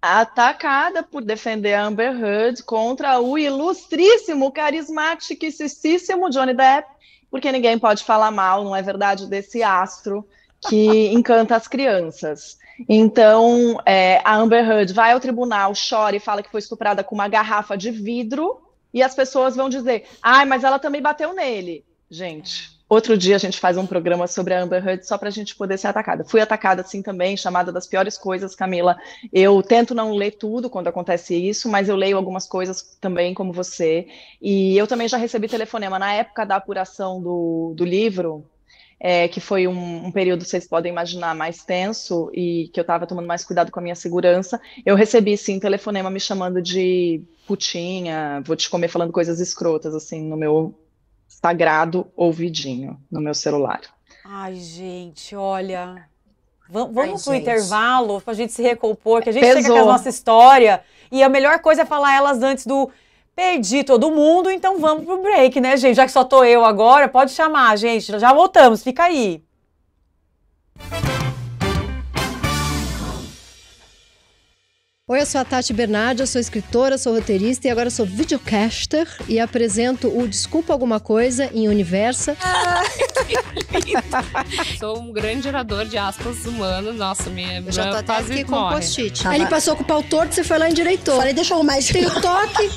Speaker 1: Atacada por defender a Amber Heard contra
Speaker 3: o ilustríssimo, carismático e cicíssimo Johnny Depp, porque ninguém pode falar mal, não é verdade, desse astro que encanta as crianças. Então, é, a Amber Heard vai ao tribunal, chora e fala que foi estuprada com uma garrafa de vidro e as pessoas vão dizer: ai, mas ela também bateu nele. Gente, outro dia a gente faz um programa sobre a Amber Heard só para a gente poder ser atacada. Fui atacada assim também, chamada das piores coisas, Camila. Eu tento não ler tudo quando acontece isso, mas eu leio algumas coisas também, como você. E eu também já recebi telefonema na época da apuração do, do livro é, que foi um, um, período, vocês podem imaginar, mais tenso e que eu estava tomando mais cuidado com a minha segurança, eu recebi, sim, telefonema me chamando de putinha, vou te comer falando coisas escrotas, assim, no meu sagrado ouvidinho, no meu celular.
Speaker 1: Ai, gente, olha. Vamos Ai, pro gente. intervalo pra gente se recompor, que a gente Pesou. chega com a nossa história. E a melhor coisa é falar elas antes do Perdi todo mundo, então vamos pro break, né, gente? Já que só tô eu agora, pode chamar, gente. Já voltamos, fica aí.
Speaker 3: Oi, eu sou a Tati Bernardi, eu sou escritora, sou roteirista e agora sou videocaster e apresento o Desculpa Alguma Coisa em Universa.
Speaker 2: sou um grande gerador de aspas humanas, nossa, minha Eu já tô até aqui com post-it. Aí ele passou
Speaker 3: com o pau torto, você foi lá endireitou. Falei, deixa eu arrumar isso. Tenho toque,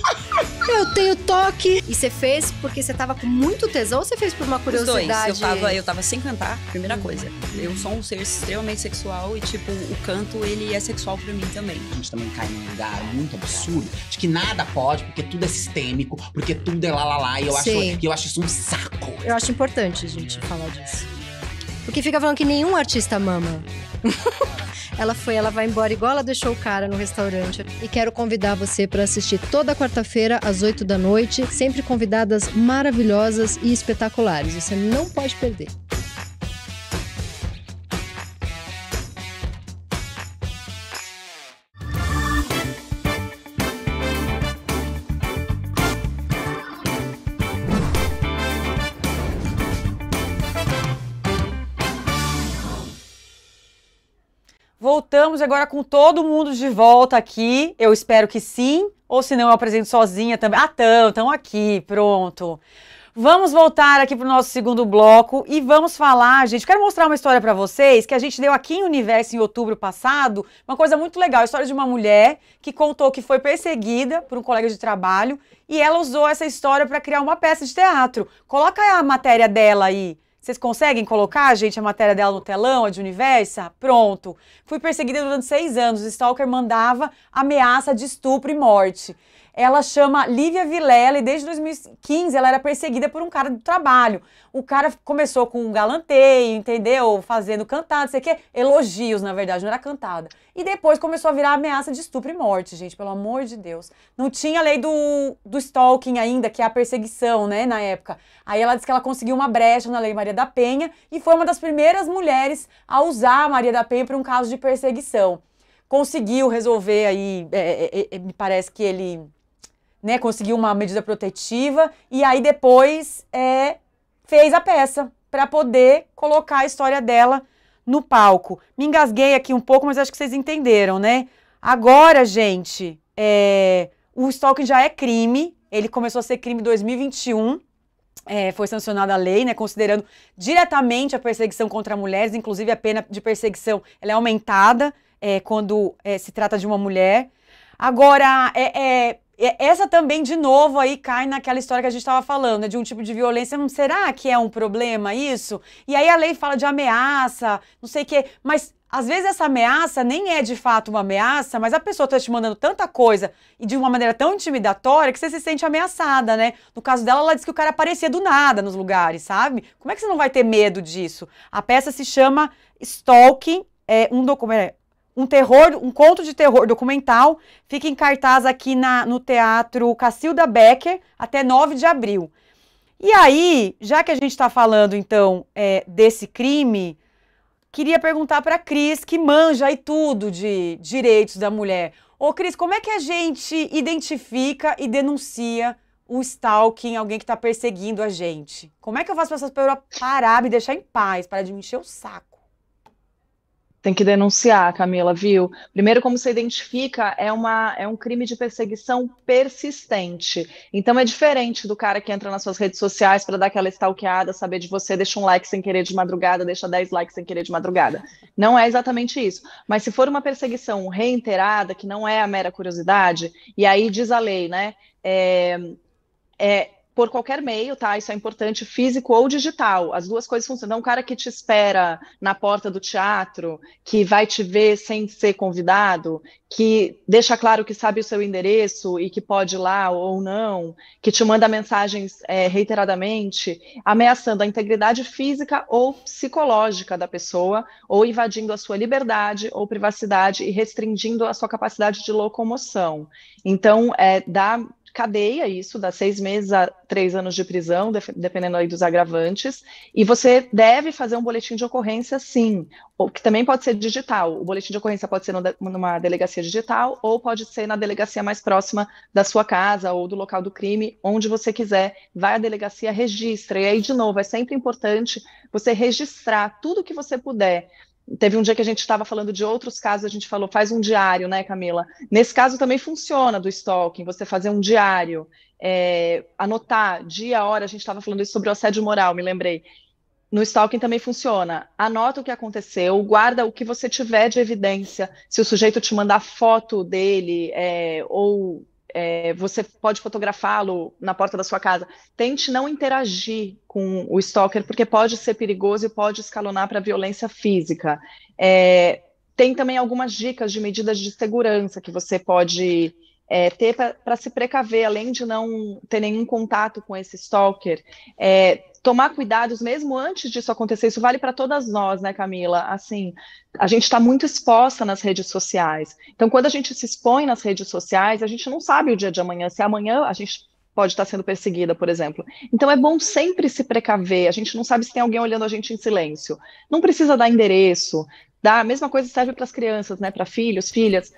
Speaker 3: eu tenho toque. E você fez porque você tava com muito tesão ou você fez por uma curiosidade? Os dois, eu tava, eu
Speaker 1: tava sem cantar, primeira coisa. Eu sou um ser extremamente sexual e, tipo, o canto, ele é sexual pra mim também. A gente também tá fomentar em lugar
Speaker 3: muito absurdo, de que nada pode,
Speaker 1: porque
Speaker 2: tudo é sistêmico, porque tudo é lá lá lá, e eu, acho, eu acho isso um saco.
Speaker 3: Eu acho importante a gente
Speaker 1: falar disso.
Speaker 3: Porque fica falando que nenhum artista mama. ela foi, ela vai embora igual ela deixou o cara no restaurante. E quero convidar você para assistir toda quarta-feira às 8 da noite, sempre convidadas maravilhosas e espetaculares. Você não pode perder.
Speaker 1: Estamos agora com todo mundo de volta aqui. Eu espero que sim, ou se não eu apresento sozinha também. Ah, estão, estão aqui, pronto. Vamos voltar aqui para o nosso segundo bloco e vamos falar, gente. Quero mostrar uma história para vocês que a gente deu aqui em Universo em outubro passado. Uma coisa muito legal: a história de uma mulher que contou que foi perseguida por um colega de trabalho e ela usou essa história para criar uma peça de teatro. Coloca a matéria dela aí. Vocês conseguem colocar, gente, a matéria dela no telão, a de Universa? Pronto. Fui perseguida durante seis anos. O stalker mandava ameaça de estupro e morte ela chama Lívia Vilela e desde 2015 ela era perseguida por um cara do trabalho. O cara começou com um galanteio, entendeu? Fazendo cantada, sei o quê. Elogios, na verdade, não era cantada. E depois começou a virar ameaça de estupro e morte, gente, pelo amor de Deus. Não tinha lei do, do stalking ainda, que é a perseguição, né, na época. Aí ela disse que ela conseguiu uma brecha na Lei Maria da Penha e foi uma das primeiras mulheres a usar a Maria da Penha para um caso de perseguição conseguiu resolver aí, é, é, é, é me parece que ele né, conseguiu uma medida protetiva e aí depois é, fez a peça para poder colocar a história dela no palco. Me engasguei aqui um pouco, mas acho que vocês entenderam, né? Agora, gente, é, o stalking já é crime. Ele começou a ser crime em 2021. É, foi sancionada a lei, né, considerando diretamente a perseguição contra mulheres, inclusive a pena de perseguição ela é aumentada é, quando é, se trata de uma mulher. Agora, é, é essa também, de novo, aí cai naquela história que a gente estava falando, né, de um tipo de violência. Hum, será que é um problema isso? E aí a lei fala de ameaça, não sei o quê, mas às vezes essa ameaça nem é de fato uma ameaça, mas a pessoa está te mandando tanta coisa e de uma maneira tão intimidatória que você se sente ameaçada, né? No caso dela, ela disse que o cara aparecia do nada nos lugares, sabe? Como é que você não vai ter medo disso? A peça se chama Stalking, é um documento um terror, um conto de terror documental, fica em cartaz aqui na, no Teatro Cacilda Becker até 9 de abril. E aí, já que a gente está falando então é, desse crime, queria perguntar para Cris, que manja aí tudo de direitos da mulher. Ô Cris, como é que a gente identifica e denuncia o stalking, alguém que está perseguindo a gente? Como é que eu faço para essas pessoas parar, me deixar em paz, para de me encher o saco?
Speaker 3: Tem que denunciar, Camila, viu? Primeiro, como você identifica, é, uma, é um crime de perseguição persistente. Então, é diferente do cara que entra nas suas redes sociais para dar aquela stalkeada, saber de você, deixa um like sem querer de madrugada, deixa 10 likes sem querer de madrugada. Não é exatamente isso. Mas se for uma perseguição reiterada, que não é a mera curiosidade, e aí diz a lei, né? É, é, por qualquer meio, tá? Isso é importante, físico ou digital. As duas coisas funcionam. Então, um o cara que te espera na porta do teatro, que vai te ver sem ser convidado, que deixa claro que sabe o seu endereço e que pode ir lá ou não, que te manda mensagens é, reiteradamente, ameaçando a integridade física ou psicológica da pessoa, ou invadindo a sua liberdade ou privacidade e restringindo a sua capacidade de locomoção. Então, é, dá cadeia, isso dá seis meses a três anos de prisão, dependendo aí dos agravantes, e você deve fazer um boletim de ocorrência, sim, ou, que também pode ser digital. O boletim de ocorrência pode ser numa delegacia digital ou pode ser na delegacia mais próxima da sua casa ou do local do crime, onde você quiser. Vai à delegacia, registra. E aí, de novo, é sempre importante você registrar tudo que você puder Teve um dia que a gente estava falando de outros casos, a gente falou, faz um diário, né, Camila? Nesse caso também funciona do stalking, você fazer um diário, é, anotar dia, hora, a gente estava falando isso sobre o assédio moral, me lembrei. No stalking também funciona. Anota o que aconteceu, guarda o que você tiver de evidência. Se o sujeito te mandar foto dele é, ou é, você pode fotografá-lo na porta da sua casa. Tente não interagir com o stalker, porque pode ser perigoso e pode escalonar para violência física. É, tem também algumas dicas de medidas de segurança que você pode é, ter para se precaver, além de não ter nenhum contato com esse stalker. É, tomar cuidados mesmo antes disso acontecer. Isso vale para todas nós, né, Camila? Assim, a gente está muito exposta nas redes sociais. Então, quando a gente se expõe nas redes sociais, a gente não sabe o dia de amanhã. Se amanhã a gente pode estar tá sendo perseguida, por exemplo. Então é bom sempre se precaver. A gente não sabe se tem alguém olhando a gente em silêncio. Não precisa dar endereço. Dá, a mesma coisa serve para as crianças, né? Para filhos, filhas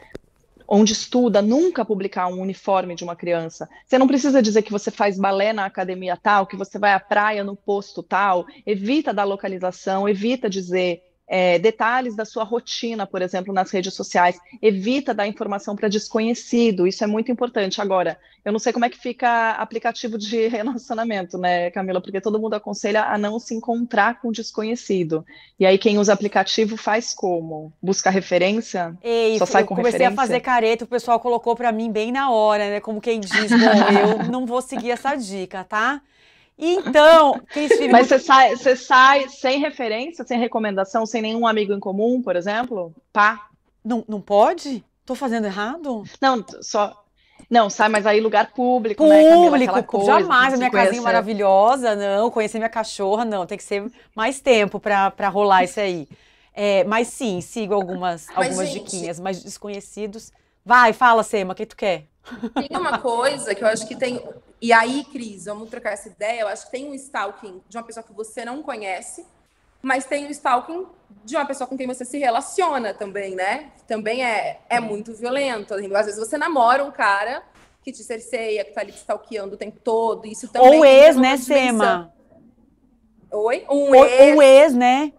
Speaker 3: onde estuda, nunca publicar um uniforme de uma criança. Você não precisa dizer que você faz balé na academia tal, que você vai à praia no posto tal. Evita dar localização, evita dizer é, detalhes da sua rotina, por exemplo, nas redes sociais. Evita dar informação para desconhecido, isso é muito importante. Agora, eu não sei como é que fica aplicativo de relacionamento, né, Camila? Porque todo mundo aconselha a não se encontrar com desconhecido. E aí, quem usa aplicativo faz como? Busca referência? Ei, é Só sai com comecei referência? a fazer
Speaker 1: careta, o pessoal colocou para mim bem na hora, né? Como quem diz, bom, eu não vou seguir essa dica, tá? Então, Mas você sai, você
Speaker 3: sai sem referência, sem recomendação, sem nenhum amigo em comum, por exemplo? Pá. Não,
Speaker 1: não pode? Tô fazendo errado? Não, só. Não, sai, mas aí lugar público, público né? Camila, coisa, jamais, a minha conhecer. casinha maravilhosa, não, conhecer minha cachorra, não, tem que ser mais tempo para rolar isso aí. É, mas sim, sigo algumas, algumas diquinhas, mas desconhecidos. Vai, fala, Sema, o que tu quer?
Speaker 2: Tem uma coisa que eu acho que tem e aí, Cris, vamos trocar essa ideia. Eu acho que tem um stalking de uma pessoa que você não conhece, mas tem um stalking de uma pessoa com quem você se relaciona também, né? Também é, é muito violento. Às vezes você namora um cara que te cerceia, que tá ali te stalkeando o tempo todo. Isso também. Ou ex, né, Sema? Oi? Um ex. Ou, ou ex,
Speaker 3: né?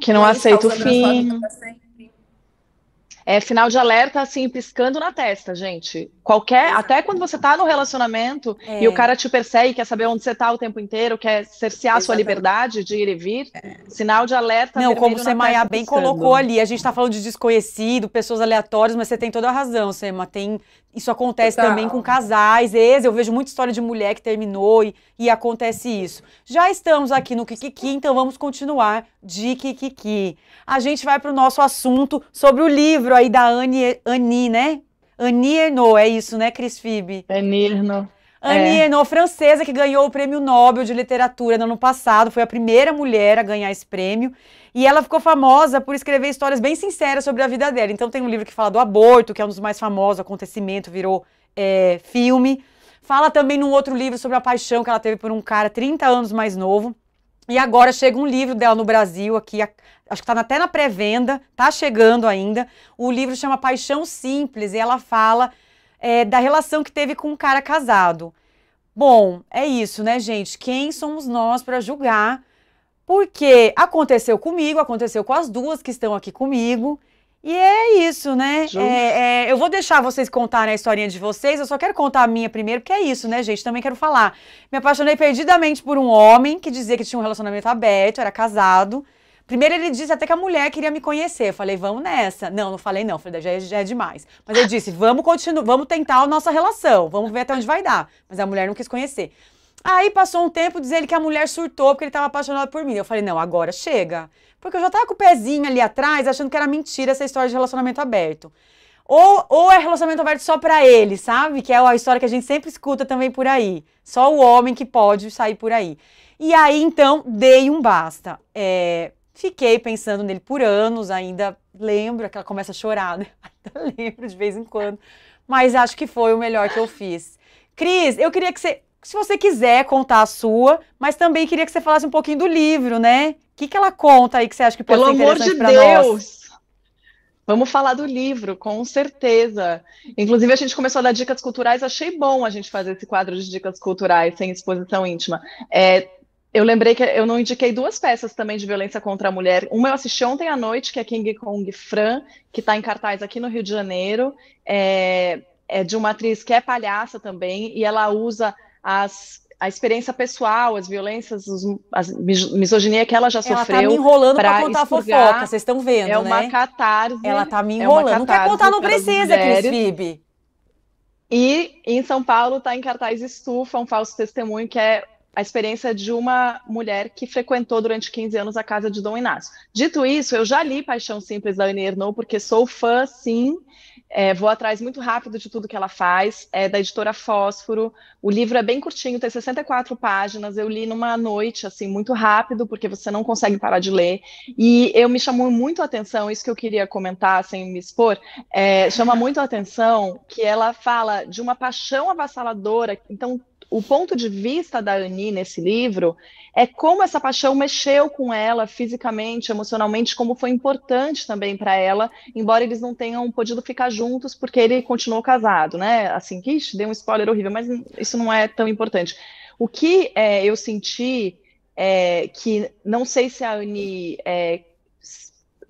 Speaker 3: Que não aceita o fim. Vida, é sinal de alerta, assim, piscando na testa, gente. Qualquer, até quando você tá no relacionamento é. e o cara te persegue, quer saber onde você tá o tempo inteiro, quer cercear Exatamente. sua liberdade
Speaker 1: de ir e vir, é. sinal de alerta. Não, como você Maia bem colocou ali, a gente tá falando de desconhecido, pessoas aleatórias, mas você tem toda a razão, Sema. Tem, isso acontece Total. também com casais, ex. Eu vejo muita história de mulher que terminou e, e acontece isso. Já estamos aqui no Kikiki, então vamos continuar de Kikiki. A gente vai para o nosso assunto sobre o livro aí da Annie, Annie né? Annie Ernaux, é isso, né, Cris Fibe? É Annie Ernaux. Annie é. francesa, que ganhou o Prêmio Nobel de Literatura no ano passado, foi a primeira mulher a ganhar esse prêmio. E ela ficou famosa por escrever histórias bem sinceras sobre a vida dela. Então tem um livro que fala do aborto, que é um dos mais famosos, acontecimento, virou é, filme. Fala também num outro livro sobre a paixão que ela teve por um cara 30 anos mais novo. E agora chega um livro dela no Brasil, aqui, acho que está até na pré-venda, tá chegando ainda. O livro chama Paixão Simples e ela fala é, da relação que teve com um cara casado. Bom, é isso, né, gente? Quem somos nós para julgar porque aconteceu comigo, aconteceu com as duas que estão aqui comigo. E é isso, né? É, é, eu vou deixar vocês contarem a historinha de vocês, eu só quero contar a minha primeiro, porque é isso, né, gente? Também quero falar. Me apaixonei perdidamente por um homem que dizia que tinha um relacionamento aberto, era casado. Primeiro ele disse até que a mulher queria me conhecer. Eu falei, vamos nessa. Não, não falei não, falei, já, é, já é demais. Mas eu disse, vamos continuar, vamos tentar a nossa relação, vamos ver até onde vai dar. Mas a mulher não quis conhecer. Aí passou um tempo dizendo que a mulher surtou porque ele estava apaixonado por mim. Eu falei, não, agora chega. Porque eu já estava com o pezinho ali atrás, achando que era mentira essa história de relacionamento aberto. Ou, ou é relacionamento aberto só para ele, sabe? Que é a história que a gente sempre escuta também por aí. Só o homem que pode sair por aí. E aí, então, dei um basta. É, fiquei pensando nele por anos, ainda lembro que ela começa a chorar, né? Ainda lembro de vez em quando. Mas acho que foi o melhor que eu fiz. Cris, eu queria que você se você quiser contar a sua, mas também queria que você falasse um pouquinho do livro, né? O que, que ela conta aí que você acha que pode Pelo ser interessante para nós? Pelo amor de
Speaker 3: Deus! Vamos falar do livro, com certeza. Inclusive, a gente começou a dar dicas culturais, achei bom a gente fazer esse quadro de dicas culturais sem exposição íntima. É, eu lembrei que eu não indiquei duas peças também de violência contra a mulher. Uma eu assisti ontem à noite, que é King Kong Fran, que está em cartaz aqui no Rio de Janeiro. É, é de uma atriz que é palhaça também, e ela usa as a experiência pessoal, as violências, os, a misoginia que ela já ela tá sofreu. Ela tá me enrolando para contar expurgar. fofoca, vocês estão vendo, é né? É uma catarse. Ela tá me é enrolando. É não quer contar, não precisa, Cris Fibe. E em São Paulo está em cartaz Estufa, um falso testemunho, que é a experiência de uma mulher que frequentou durante 15 anos a casa de Dom Inácio. Dito isso, eu já li Paixão Simples da Anne Ernaux, porque sou fã, sim, é, vou atrás muito rápido de tudo que ela faz, é da editora Fósforo. O livro é bem curtinho, tem 64 páginas. Eu li numa noite, assim, muito rápido, porque você não consegue parar de ler. E eu me chamou muito a atenção, isso que eu queria comentar sem me expor, é, chama muito a atenção que ela fala de uma paixão avassaladora. Então, o ponto de vista da Annie nesse livro é como essa paixão mexeu com ela fisicamente, emocionalmente, como foi importante também para ela, embora eles não tenham podido ficar juntos porque ele continuou casado, né? Assim, que deu um spoiler horrível, mas isso não é tão importante. O que é, eu senti é, que não sei se a Annie é,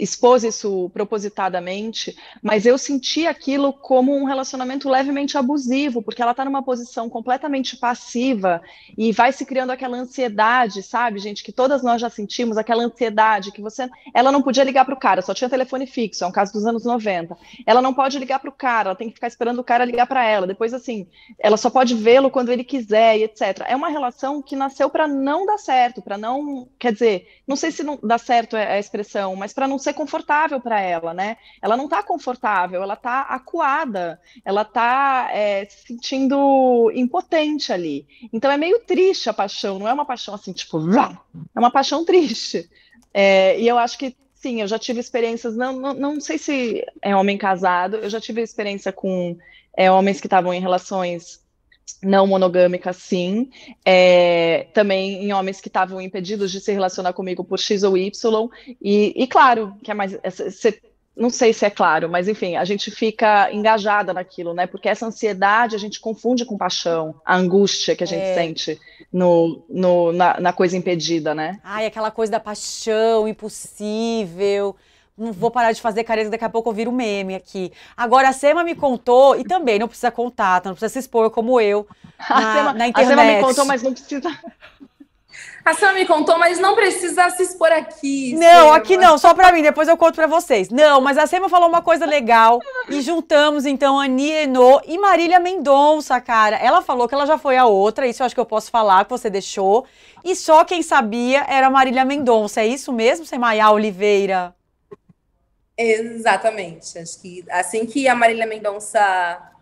Speaker 3: expôs isso propositadamente, mas eu senti aquilo como um relacionamento levemente abusivo, porque ela está numa posição completamente passiva e vai se criando aquela ansiedade, sabe, gente, que todas nós já sentimos, aquela ansiedade que você. Ela não podia ligar para o cara, só tinha telefone fixo, é um caso dos anos 90. Ela não pode ligar para o cara, ela tem que ficar esperando o cara ligar para ela. Depois, assim, ela só pode vê-lo quando ele quiser e etc. É uma relação que nasceu para não dar certo, para não. Quer dizer, não sei se não dá certo é a expressão, mas para não ser ser confortável para ela, né? Ela não está confortável, ela está acuada, ela está é, se sentindo impotente ali. Então é meio triste a paixão, não é uma paixão assim, tipo, é uma paixão triste. É, e eu acho que sim, eu já tive experiências, não, não, não sei se é homem casado, eu já tive experiência com é, homens que estavam em relações não monogâmica, sim. É, também em homens que estavam impedidos de se relacionar comigo por X ou Y. E, e claro, que é mais. É, cê, não sei se é claro, mas enfim, a gente fica engajada naquilo, né? Porque essa ansiedade a gente confunde com paixão, a angústia que a gente é. sente no, no na, na coisa impedida, né?
Speaker 1: Ai, aquela coisa da paixão impossível não vou parar de fazer careta, daqui a pouco eu viro meme aqui. Agora, a Sema me contou, e também não precisa contar, não precisa se expor como eu na, Sema, na internet. A Sema me contou, mas não precisa... A Sam me contou, mas não precisa se expor aqui. Não, Sema. aqui não, só para mim, depois eu conto para vocês. Não, mas a Sema falou uma coisa legal e juntamos então a Enô e Marília Mendonça, cara. Ela falou que ela já foi a outra, isso eu acho que eu posso falar, que você deixou. E só quem sabia era Marília Mendonça, é isso mesmo, Semaia Oliveira?
Speaker 2: Exatamente. Acho que assim que a Marília Mendonça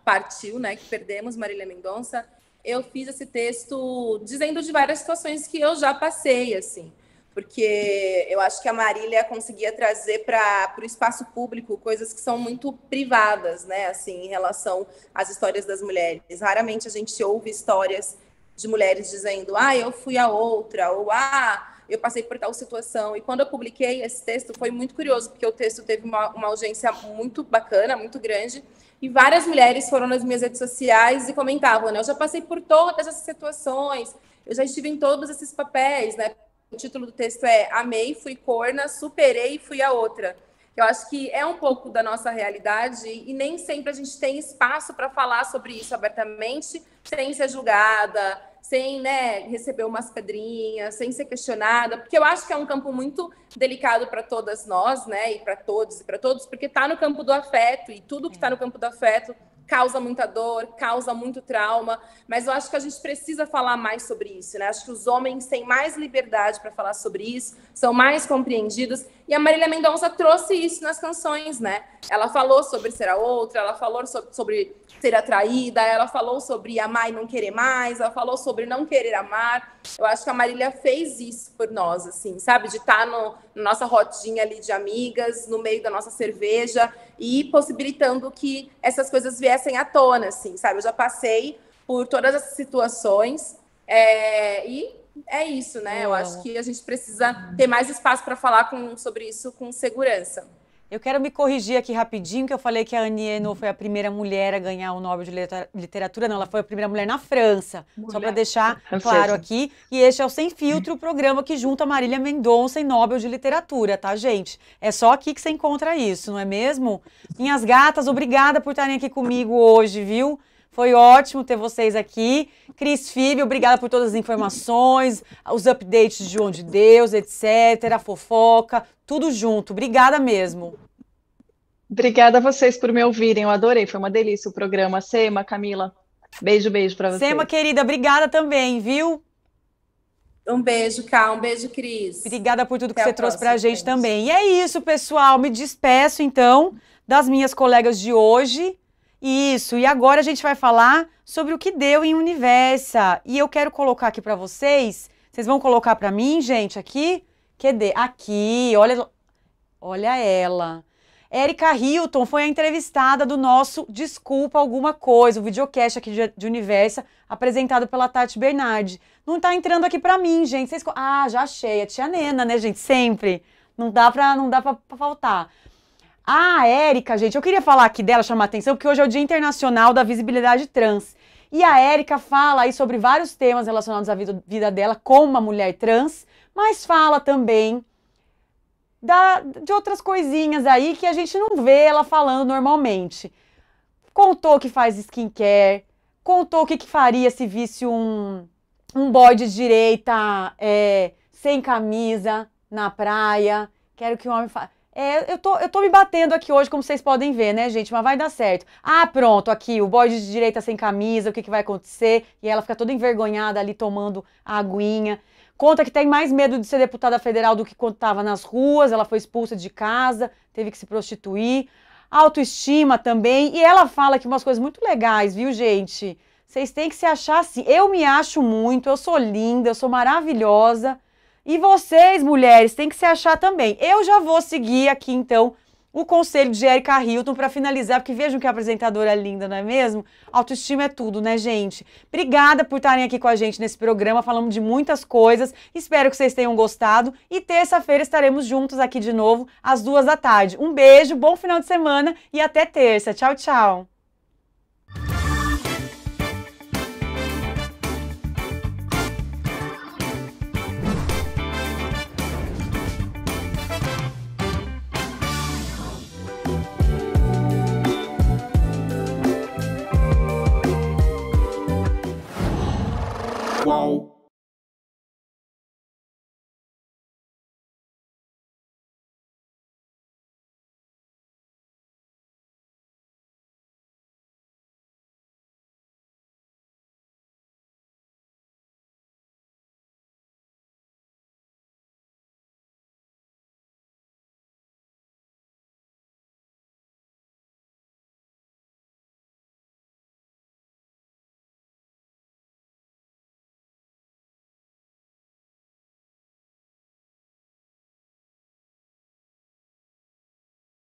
Speaker 2: partiu, né, que perdemos Marília Mendonça, eu fiz esse texto dizendo de várias situações que eu já passei, assim, porque eu acho que a Marília conseguia trazer para o espaço público coisas que são muito privadas, né, assim, em relação às histórias das mulheres. Raramente a gente ouve histórias de mulheres dizendo, ah, eu fui a outra, ou ah eu passei por tal situação. E quando eu publiquei esse texto, foi muito curioso, porque o texto teve uma, uma audiência muito bacana, muito grande. E várias mulheres foram nas minhas redes sociais e comentavam, né? Eu já passei por todas essas situações, eu já estive em todos esses papéis, né? O título do texto é Amei, fui corna, superei, e fui a outra. Eu acho que é um pouco da nossa realidade e nem sempre a gente tem espaço para falar sobre isso abertamente, sem ser julgada, sem né, receber umas pedrinhas, sem ser questionada, porque eu acho que é um campo muito delicado para todas nós, né, e para todos e para todos, porque está no campo do afeto e tudo que está no é. campo do afeto causa muita dor, causa muito trauma, mas eu acho que a gente precisa falar mais sobre isso, né? Acho que os homens têm mais liberdade para falar sobre isso, são mais compreendidos, e a Marília Mendonça trouxe isso nas canções, né? Ela falou sobre ser a outra, ela falou sobre ser atraída, ela falou sobre amar e não querer mais, ela falou sobre não querer amar. Eu acho que a Marília fez isso por nós, assim, sabe? De estar tá no, na nossa rodinha ali de amigas, no meio da nossa cerveja e possibilitando que essas coisas viessem à tona, assim, sabe? Eu já passei por todas essas situações é, e é isso, né? Eu é. acho que a gente precisa
Speaker 1: ter mais espaço para falar com, sobre isso com segurança. Eu quero me corrigir aqui rapidinho, que eu falei que a Annie Henault foi a primeira mulher a ganhar o Nobel de Literatura. Não, ela foi a primeira mulher na França. Mulher. Só para deixar Francesa. claro aqui. E este é o Sem Filtro, o programa que junta Marília Mendonça e Nobel de Literatura, tá, gente? É só aqui que você encontra isso, não é mesmo? Minhas gatas, obrigada por estarem aqui comigo hoje, viu? Foi ótimo ter vocês aqui. Cris Fibio, obrigada por todas as informações, os updates de João de Deus, etc., a fofoca, tudo junto. Obrigada mesmo. Obrigada a
Speaker 3: vocês por me ouvirem. Eu adorei, foi uma delícia o programa. Sema, Camila, beijo, beijo para vocês. Sema,
Speaker 1: querida, obrigada também, viu? Um beijo, Cal. Um beijo, Cris. Obrigada por tudo Até que você trouxe para a gente também. E é isso, pessoal. Me despeço, então, das minhas colegas de hoje. Isso, e agora a gente vai falar sobre o que deu em Universa. E eu quero colocar aqui para vocês, vocês vão colocar para mim, gente, aqui, QD, aqui, olha, olha ela. Érica Hilton foi a entrevistada do nosso Desculpa Alguma Coisa, o videocast aqui de, de Universa, apresentado pela Tati Bernardi. Não tá entrando aqui para mim, gente. Vocês... Ah, já achei, a é tia Nena, né, gente, sempre. Não dá para, não dá faltar. Ah, a Érica, gente, eu queria falar aqui dela, chamar atenção, porque hoje é o Dia Internacional da Visibilidade Trans. E a Érica fala aí sobre vários temas relacionados à vida, vida dela como uma mulher trans, mas fala também da, de outras coisinhas aí que a gente não vê ela falando normalmente. Contou que faz skincare, contou o que, que faria se visse um, um boy de direita é, sem camisa na praia. Quero que o homem faça. É, eu, tô, eu tô me batendo aqui hoje, como vocês podem ver, né, gente? Mas vai dar certo. Ah, pronto, aqui, o bode de direita sem camisa, o que, que vai acontecer? E ela fica toda envergonhada ali tomando a aguinha. Conta que tem mais medo de ser deputada federal do que quando estava nas ruas, ela foi expulsa de casa, teve que se prostituir. Autoestima também. E ela fala aqui umas coisas muito legais, viu, gente? Vocês têm que se achar assim. Eu me acho muito, eu sou linda, eu sou maravilhosa. E vocês, mulheres, têm que se achar também. Eu já vou seguir aqui, então, o conselho de Erika Hilton para finalizar, porque vejam que a apresentadora é linda, não é mesmo? Autoestima é tudo, né, gente? Obrigada por estarem aqui com a gente nesse programa, falamos de muitas coisas, espero que vocês tenham gostado e terça-feira estaremos juntos aqui de novo às duas da tarde. Um beijo, bom final de semana e até terça. Tchau, tchau!
Speaker 3: whoa.